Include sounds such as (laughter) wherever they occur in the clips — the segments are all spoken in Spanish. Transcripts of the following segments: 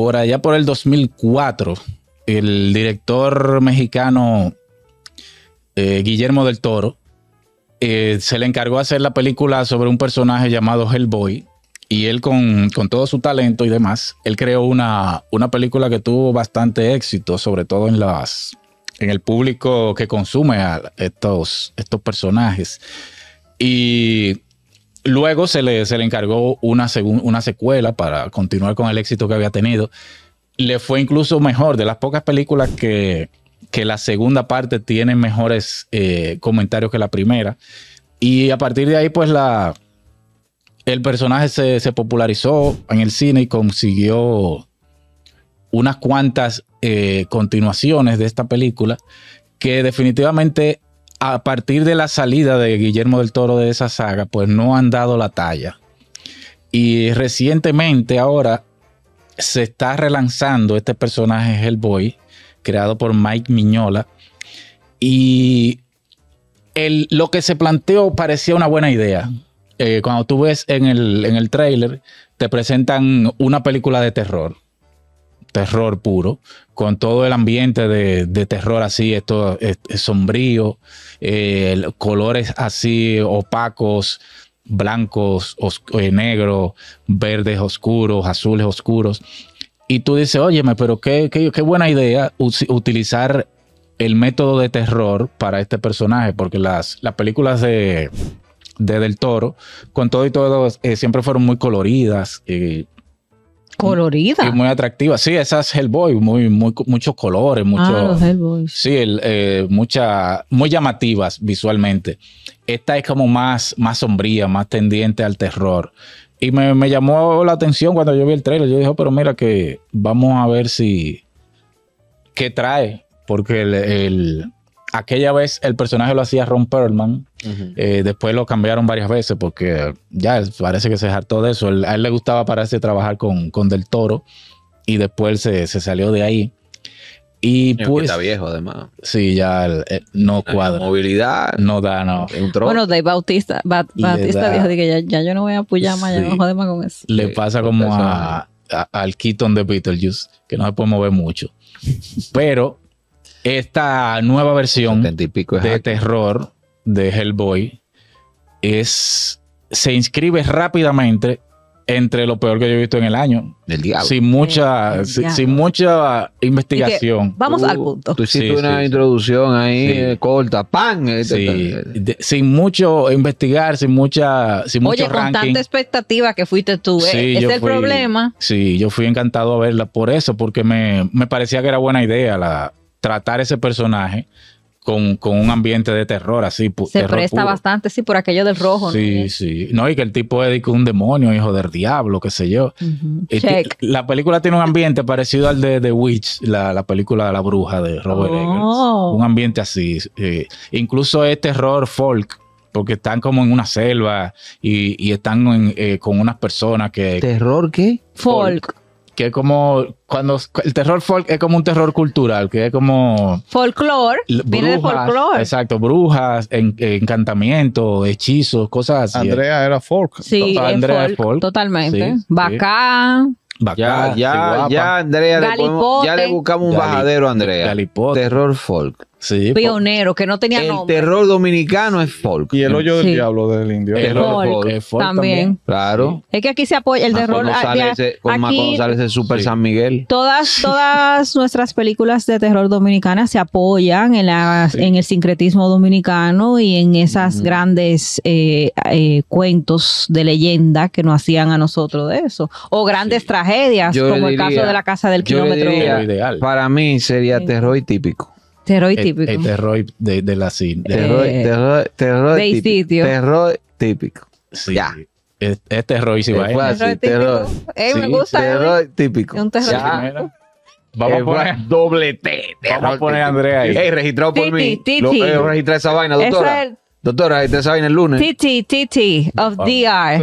por allá por el 2004, el director mexicano eh, Guillermo del Toro eh, se le encargó hacer la película sobre un personaje llamado Hellboy. Y él con, con todo su talento y demás, él creó una, una película que tuvo bastante éxito, sobre todo en las, en el público que consume a estos, estos personajes. Y Luego se le, se le encargó una, una secuela para continuar con el éxito que había tenido. Le fue incluso mejor, de las pocas películas que, la segunda parte tiene mejores eh, comentarios que la primera. Y a partir de ahí, pues la, el personaje se, popularizó en el cine y consiguió unas cuantas eh, continuaciones de esta película que definitivamente a partir de la salida de Guillermo del Toro de esa saga, pues no han dado la talla. Y recientemente ahora se está relanzando este personaje Hellboy, creado por Mike Miñola. Y lo que se planteó parecía una buena idea. Eh, cuando tú ves en el, en el trailer, te presentan una película de terror terror puro, con todo el ambiente de, terror así, esto es, eh, sombrío, eh, colores así opacos, blancos, eh, negros, verdes oscuros, azules oscuros. Y tú dices, óyeme, pero qué, qué, buena idea utilizar el método de terror para este personaje, porque las, películas de, Del Toro, con todo y todo, siempre fueron muy coloridas, colorida. Y muy atractiva. Sí, esa es Hellboy, muy, muy, muchos colores, ah, muchos. Sí, el, eh, muy llamativas visualmente. Esta es como más, más sombría, más tendiente al terror. Y me, llamó la atención cuando yo vi el trailer. Yo dije, oh, pero mira que vamos a ver si. ¿Qué trae? Porque el, el aquella vez el personaje lo hacía Ron Perlman. Eh, después lo cambiaron varias veces porque ya parece que se hartó de eso. A él le gustaba pararse trabajar con, con Del Toro y después se, se salió de ahí. Y pues. Está viejo, además. Sí, ya eh, no cuadra. movilidad. No da, no. Bueno, de Bautista. Bautista dijo que ya, yo no voy a Puyama. más, ya no jodemos con eso. Le pasa como a, al Keaton de Beatles, que no se puede mover mucho. Pero esta nueva versión de, terror de Hellboy es se inscribe rápidamente entre lo peor que yo he visto en el año. Del diablo. Sin mucha, sin, mucha investigación. vamos uh, al punto. Tú hiciste una introducción ahí eh, corta, ¡pam! Este, este, este. sin mucho investigar, sin mucha. Sin con tanta expectativa que fuiste tú, eh, es el problema. Sí, yo fui encantado a verla por eso, porque me, me parecía que era buena idea la, tratar ese personaje con, un ambiente de terror así. Se presta bastante, sí, por aquello del rojo. Sí, ¿no? sí. No, y que el tipo es un demonio, hijo del diablo, qué sé yo. Este, la película tiene un ambiente parecido al de The Witch, la, película de la bruja de Robert Eggers. Oh. Un ambiente así. Eh, incluso es terror folk. Porque están como en una selva y, están eh, con unas personas que... ¿Terror qué? folk que es como cuando el terror folk es como un terror cultural, que es como folklore, viene de folklore. Exacto, brujas, encantamientos, hechizos, cosas así. Andrea era folk. Sí, Andrea folk, folk. Totalmente. Bacán. ya, ya, ya, Andrea, le ya le buscamos un bajadero a Andrea. Terror folk pionero, que no tenía el nombre. El terror dominicano es folk. Y el hoyo del diablo del indio. es folk, también. Claro. Es que aquí se apoya el terror. Con Macón González es Super San Miguel. Todas, todas nuestras películas de terror dominicana se apoyan en, la, en el sincretismo dominicano y en esas grandes eh, eh, cuentos de leyenda que nos hacían a nosotros de eso. O grandes tragedias, como el caso de la Casa del Kilómetro. para mí sería terror y típico. Terror típico. El, terror de, de, la cine. Terror, eh, terror, terror, de típico. Sitio. Terror típico. Sí. Ya. Es, es ¿eh? terror, si va a Terror Eh, me gusta. Terror ¿eh? típico. Un terror típico. Vamos a poner doble T. Vamos a poner a Andrea ahí. Ey, registrado por mí. Lo, registrar esa vaina, doctora. Doctora, te saben el lunes. Titi, Titi of D.I.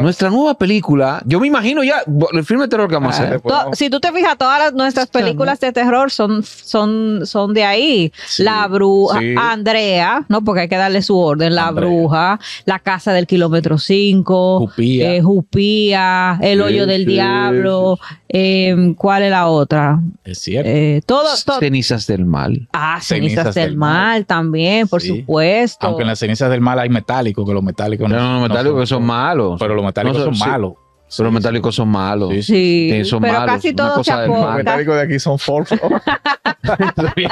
Nuestra nueva película, yo me imagino ya el filme de terror que vamos a hacer. Ah, si tú te fijas, todas nuestras películas de terror son, son, son de ahí. la bruja, Andrea, ¿no? Porque hay que darle su orden. La bruja, la casa del kilómetro 5, eh, Jupía, el hoyo del diablo. Em, ¿Cuál es la otra? Es cierto. Eh, cenizas del mal. Ah, cenizas, del, mal, también, por supuesto. Aunque en las cenizas del mal hay metálicos, que los metálicos no, no, los metálicos son, que son malos. Pero los metálicos son, malos. Pero los metálicos son malos. Sí, sí. pero casi todos se Los metálicos de aquí son forfos. (laughs) bien,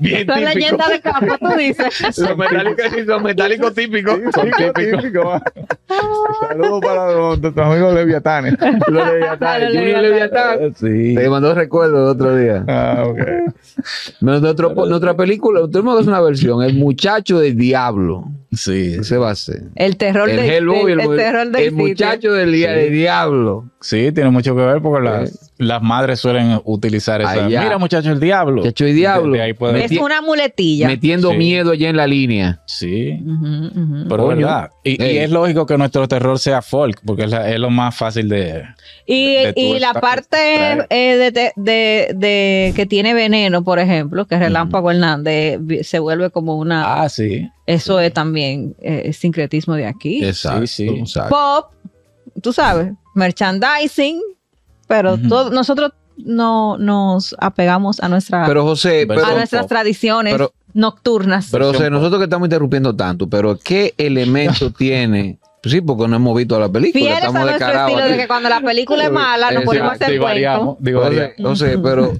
bien son de campo, tú dices. (laughs) los metálicos son metálicos típicos. son típicos. típicos. (laughs) Saludos para los, nuestros amigos leviatanes. Los leviatanes. Julio Leviatán. Eh, sí. Te mandó recuerdo el otro día. Ah, ok. En nuestra película, tenemos me hacer una versión. El muchacho del diablo. Sí. Ese va a El terror del, el, muchacho del diablo. Sí, tiene mucho que ver porque las, madres suelen utilizar esa. Mira, muchacho, el diablo. y diablo. Es una muletilla. Metiendo miedo allá en la línea. Sí. Pero bueno verdad. Y, es lógico que nuestro terror sea folk porque es, lo más fácil de. Y, la parte eh, de, que tiene veneno, por ejemplo, que Relámpago Hernández, se vuelve como una. Ah, sí. Eso es también eh, sincretismo de aquí. Pop, tú sabes, merchandising, pero nosotros no nos apegamos a, nuestra, pero José, nuestras tradiciones nocturnas. Pero José, nosotros que estamos interrumpiendo tanto, pero ¿qué elemento (laughs) tiene Sí, porque no hemos visto la película. Fieles estamos a nuestro estilo de que cuando la película es mala no podemos hacer hacer cuento. Entonces, pero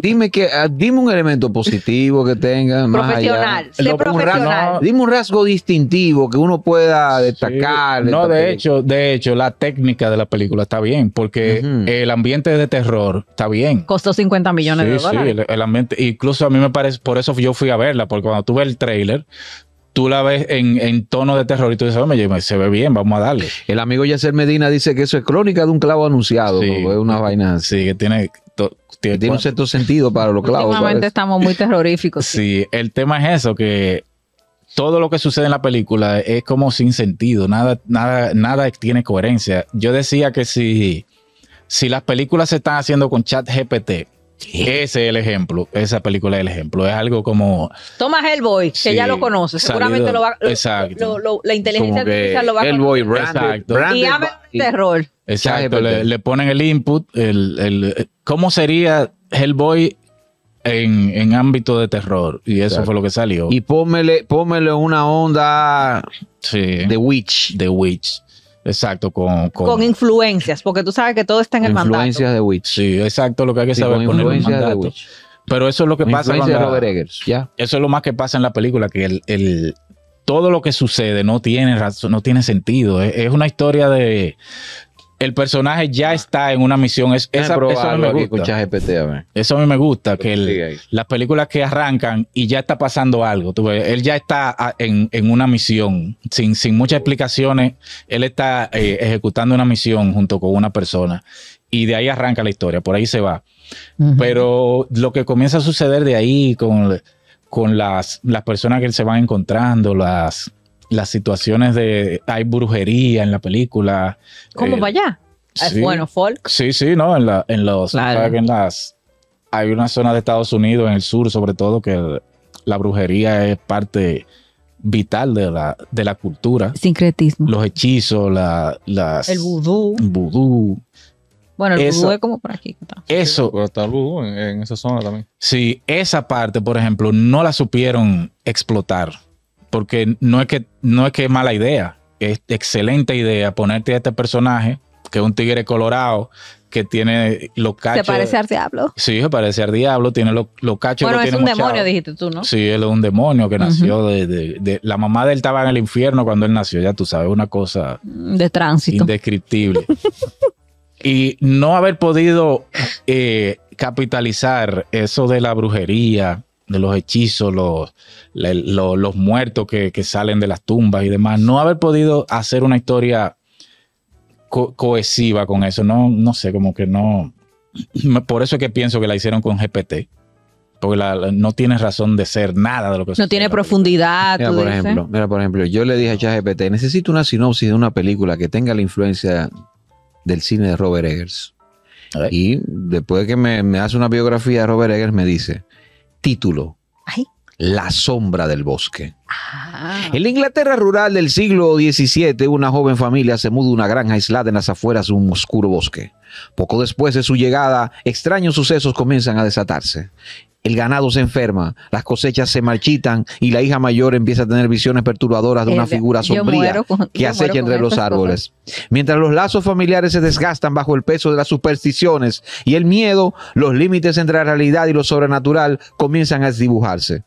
dime que ah, dime un elemento positivo que tenga más profesional, allá. profesional. dime un rasgo distintivo que uno pueda destacar. no, de hecho, de hecho, la técnica de la película está bien, porque el ambiente de terror está bien. Costó 50 millones de dólares. Sí, sí. el, ambiente, incluso a mí me parece, por eso yo fui a verla, porque cuando tuve el trailer, tú la ves en, tono de terror y tú dices, me, se ve bien, vamos a darle. El amigo Yacer Medina dice que eso es crónica de un clavo anunciado, es una vaina. Sí, que tiene, un cierto sentido para los clavos. Últimamente estamos muy terroríficos. sí. el tema es eso, que todo lo que sucede en la película es como sin sentido, nada, nada, nada tiene coherencia. Yo decía que si, si las películas se están haciendo con chat GPT, ese es el ejemplo, esa película es el ejemplo. Es algo como. Toma Hellboy, que ya lo conoces. Seguramente lo va. Lo, exacto. la inteligencia artificial lo va a conocer Hellboy, exacto. y branded terror. Exacto, le, ponen el input. El, el, ¿Cómo sería Hellboy en, en, ámbito de terror? Y eso fue lo que salió. Y pómele, pómele una onda. De Witch. De Witch. Exacto, con, con, influencias, porque tú sabes que todo está en el mandato. Influencias de Witch. Sí, exacto, lo que hay que saber con el mandato. De Witch. Pero eso es lo que pasa cuando, Robert Eggers, Eso es lo más que pasa en la película, que el, el todo lo que sucede no tiene razón, no tiene sentido. es, una historia de el personaje ya ah. está en una misión. Es, ah, esa, eso a mí me gusta. Eso a me gusta, que las películas que arrancan y ya está pasando algo. él ya está ah, en, una misión, sin, sin muchas explicaciones. Él está eh, ejecutando una misión junto con una persona y de ahí arranca la historia, por ahí se va. Pero lo que comienza a suceder de ahí con, con las, las personas que él se van encontrando, las, las situaciones de hay brujería en la película. ¿Cómo eh, vaya ah, bueno, folk. Sí, sí, no, en, la, en los las hay una zona de Estados Unidos en el sur, sobre todo que la brujería es parte vital de la, de la cultura. Sincretismo. Los hechizos, la, las el vudú. Vudú. Bueno, el eso, vudú es como por aquí. Eso. está el vudú en esa zona también. Sí, esa parte, por ejemplo, no la supieron explotar porque no es que no es que mala idea, es excelente idea ponerte a este personaje que es un tigre colorado que tiene los cachos. Se parece al diablo. Sí, se parece al diablo, tiene los, cachos. Bueno, es un demonio, dijiste tú, ¿no? Sí, él es un demonio que nació de, La mamá de él estaba en el infierno cuando él nació, ya tú sabes, una cosa... Mm, de tránsito. Indescriptible. (laughs) y no haber podido eh, capitalizar eso de la brujería, de los hechizos, los, los muertos que, salen de las tumbas y demás, no haber podido hacer una historia cohesiva con eso, no, no sé, como que no. Por eso es que pienso que la hicieron con GPT. Porque no tiene razón de ser nada de lo que No tiene profundidad. Mira, por ejemplo, mira, por ejemplo, yo le dije a GPT, necesito una sinopsis de una película que tenga la influencia del cine de Robert Eggers. Y después que me, me hace una biografía de Robert Eggers, me dice, título. La sombra del bosque. Ah. En la Inglaterra rural del siglo XVII, una joven familia se muda a una granja aislada en las afueras de un oscuro bosque. Poco después de su llegada, extraños sucesos comienzan a desatarse el ganado se enferma, las cosechas se marchitan y la hija mayor empieza a tener visiones perturbadoras de una figura sombría que acecha entre los árboles. Mientras los lazos familiares se desgastan bajo el peso de las supersticiones y el miedo, los límites entre la realidad y lo sobrenatural comienzan a dibujarse.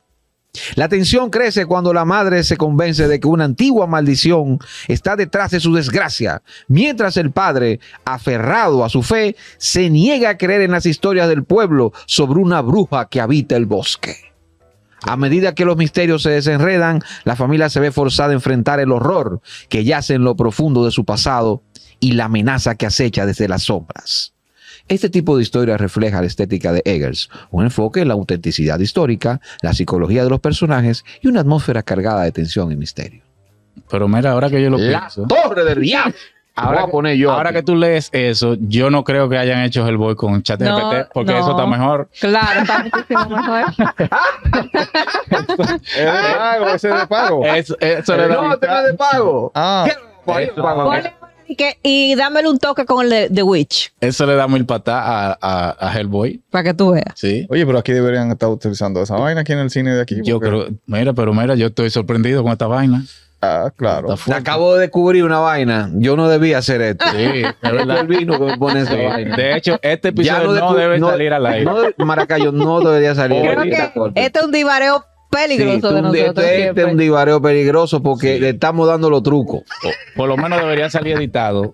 La tensión crece cuando la madre se convence de que una antigua maldición está detrás de su desgracia, mientras el padre, aferrado a su fe, se niega a creer en las historias del pueblo sobre una bruja que habita el bosque. A medida que los misterios se desenredan, la familia se ve forzada a enfrentar el horror que yace en lo profundo de su pasado y la amenaza que acecha desde las sombras. Este tipo de historia refleja la estética de Eggers, un enfoque en la autenticidad histórica, la psicología de los personajes y una atmósfera cargada de tensión y misterio. Pero mira, ahora que yo lo la ¡Torre del Ahora, yo ahora que tú lees eso, yo no creo que hayan hecho el boy con ChatGPT porque eso está mejor. Claro, está muchísimo mejor. (laughs) es de pago, ese es de pago. no, no, de pago. Ah y, que, dámele un toque con el de The Witch. Eso le da mil patas a, Hellboy. Para que tú veas. Sí. Oye, pero aquí deberían estar utilizando esa vaina aquí en el cine de aquí. Yo creo, mira, pero mira, yo estoy sorprendido con esta vaina. Ah, claro. Acabo de descubrir una vaina. Yo no debía hacer esto. Sí, es (laughs) El vino que me pone esa De hecho, este episodio no, debe salir al aire. No, Maracayo no debería salir. este es un divareo peligroso de nosotros. Este, este, es un divario peligroso porque le estamos dando los trucos. por lo menos debería salir editado.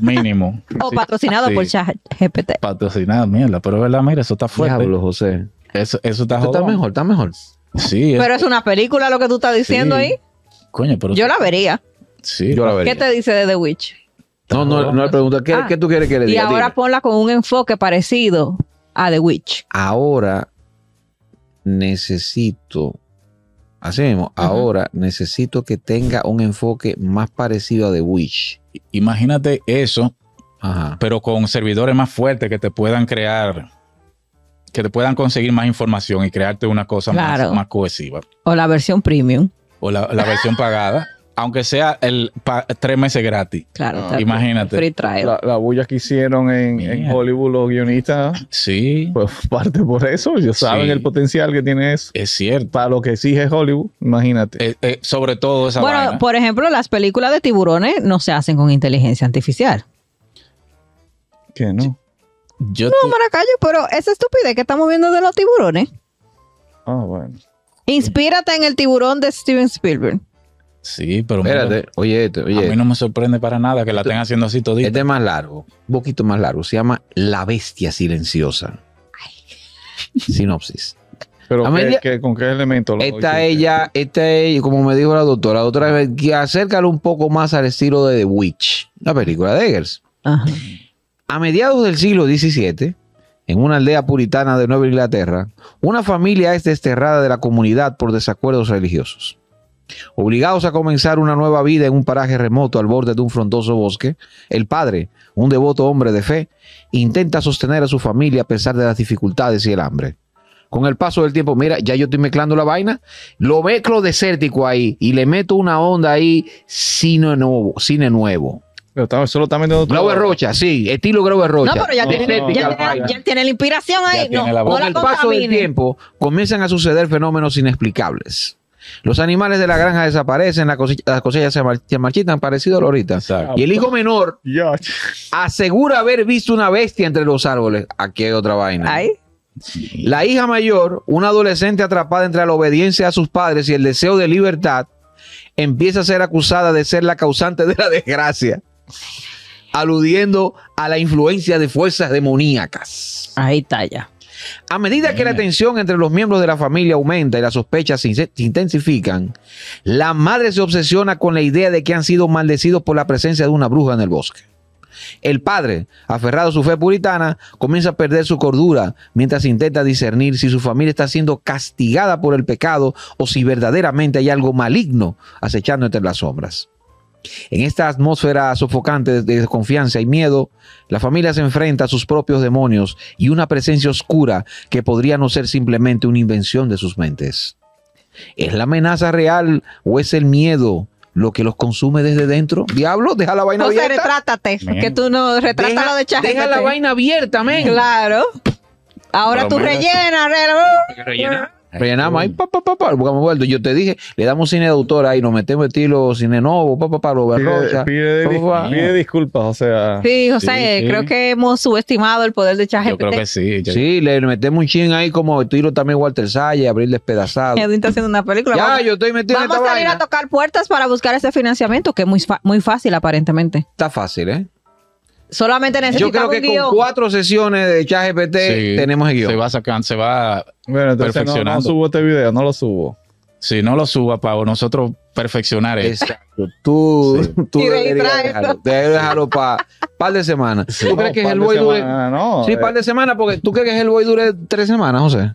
Mínimo. O patrocinado por ChatGPT. Patrocinado, mierda. Pero es verdad, mira, eso está fuerte. Diablo, José. Eso, eso está, está mejor, está mejor. Sí. Pero es, una película lo que tú estás diciendo ahí. Coño, pero. Yo la vería. Sí, yo la vería. ¿Qué te dice de The Witch? No, no, no le pregunto. ¿Qué, ah. ¿Qué, tú quieres que le diga? Y ahora ponla con un enfoque parecido a The Witch. Ahora necesito, así mismo, ahora necesito que tenga un enfoque más parecido a The Wish. Imagínate eso, pero con servidores más fuertes que te puedan crear, que te puedan conseguir más información y crearte una cosa más, cohesiva. O la versión premium. O la, la versión pagada. (laughs) aunque sea el tres meses gratis. Claro, ah. imagínate. Free trial. La, bulla que hicieron en, Hollywood los guionistas. Sí. Pues (laughs) parte por eso. Ellos saben el potencial que tiene eso. Es cierto. Para lo que exige Hollywood, imagínate. Eh, eh, sobre todo esa Bueno, por ejemplo, las películas de tiburones no se hacen con inteligencia artificial. Que no? Yo no, Maracayo, pero esa estupidez que estamos viendo de los tiburones. Ah, bueno. Inspírate en el tiburón de Steven Spielberg. Sí, pero Espérate, oye, A mí no me sorprende para nada que la estén haciendo así todita. Este es más largo, un poquito más largo. Se llama La Bestia Silenciosa. Sinopsis. ¿Pero con qué elemento? Lo esta ella, esta ella, como me dijo la doctora, otra vez, que acércalo un poco más al estilo de The Witch, la película de Eggers. A mediados del siglo XVII, en una aldea puritana de Nueva Inglaterra, una familia es desterrada de la comunidad por desacuerdos religiosos. Obligados a comenzar una nueva vida en un paraje remoto al borde de un frondoso bosque, el padre, un devoto hombre de fe, intenta sostener a su familia a pesar de las dificultades y el hambre. Con el paso del tiempo, mira, ya yo estoy mezclando la vaina, lo mezclo desértico ahí y le meto una onda ahí cine nuevo, cine nuevo. Pero solo está metiendo Rocha, sí, estilo de Rocha. No, pero ya, tiene, ya, la inspiración ahí. con el paso del tiempo comienzan a suceder fenómenos inexplicables. Los animales de la granja desaparecen, las cosechas, se, han marchitan, parecido a Lorita. Y el hijo menor asegura haber visto una bestia entre los árboles. Aquí hay otra vaina. La hija mayor, una adolescente atrapada entre la obediencia a sus padres y el deseo de libertad, empieza a ser acusada de ser la causante de la desgracia, aludiendo a la influencia de fuerzas demoníacas. Ahí está ya. A medida que la tensión entre los miembros de la familia aumenta y las sospechas se intensifican, la madre se obsesiona con la idea de que han sido maldecidos por la presencia de una bruja en el bosque. El padre, aferrado a su fe puritana, comienza a perder su cordura mientras intenta discernir si su familia está siendo castigada por el pecado o si verdaderamente hay algo maligno acechando entre las sombras. En esta atmósfera sofocante de desconfianza y miedo, la familia se enfrenta a sus propios demonios y una presencia oscura que podría no ser simplemente una invención de sus mentes. ¿Es la amenaza real o es el miedo lo que los consume desde dentro. Diablo, deja la vaina abierta. que tú no retratas deja, de la vaina abierta, amén. Claro. Ahora tú rellena. rellena. Rellenamos ahí, papá, papá, pa, vuelto. Yo te dije, le damos cine de autor ahí, nos metemos estilo cine nuevo, pa, pa, pa, lo berrocha. Pide, pide, pide disculpas, o sea. Sí, José, creo que hemos subestimado el poder de ChatGPT. Yo creo que sí. Yo... Sí, le metemos un chin ahí como estilo también Walter Salle, Abril Despedazado. Edwin está haciendo una película. Ya, vamos, yo estoy metido Vamos en Vamos a salir a tocar puertas para buscar ese financiamiento, que es muy, muy fácil aparentemente. Está fácil, ¿eh? Solamente necesitamos Yo creo que con cuatro sesiones de ChatGPT GPT tenemos el guión. Se va sacando, se va bueno, entonces perfeccionando. No, subo este video, no lo subo. Si no lo suba, Pavo, nosotros perfeccionar eso Exacto. Tú, sí. tú dejarlo, para par de semanas. ¿Tú crees que que el boy dure? sí, par de semanas, porque tú crees que el boy dure tres semanas, José.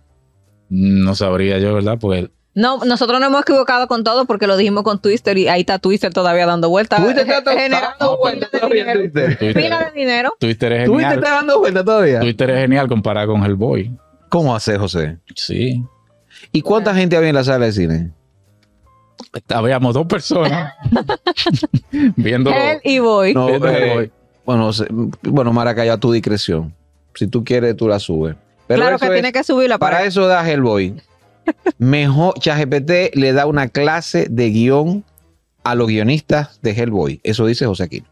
No sabría yo, ¿verdad? Porque no, nosotros no hemos equivocado con todo porque lo dijimos con Twitter y ahí está Twitter todavía dando vueltas. Twister está dando vueltas todavía. Twister. de dinero. es genial. Twitter está dando vueltas todavía. Twitter es genial comparado con Hellboy. ¿Cómo hace, José? Sí. ¿Y cuánta gente había en la sala de cine? Habíamos dos personas (laughs) viendo. Él y Boy. No, eh, Bueno, bueno, a tu discreción. Si tú quieres, tú la subes. Pero claro que tiene que subirla para. Para eso da Hellboy. Mejor ChatGPT le da una clase de guión a los guionistas de Hellboy. Eso dice José Aquino.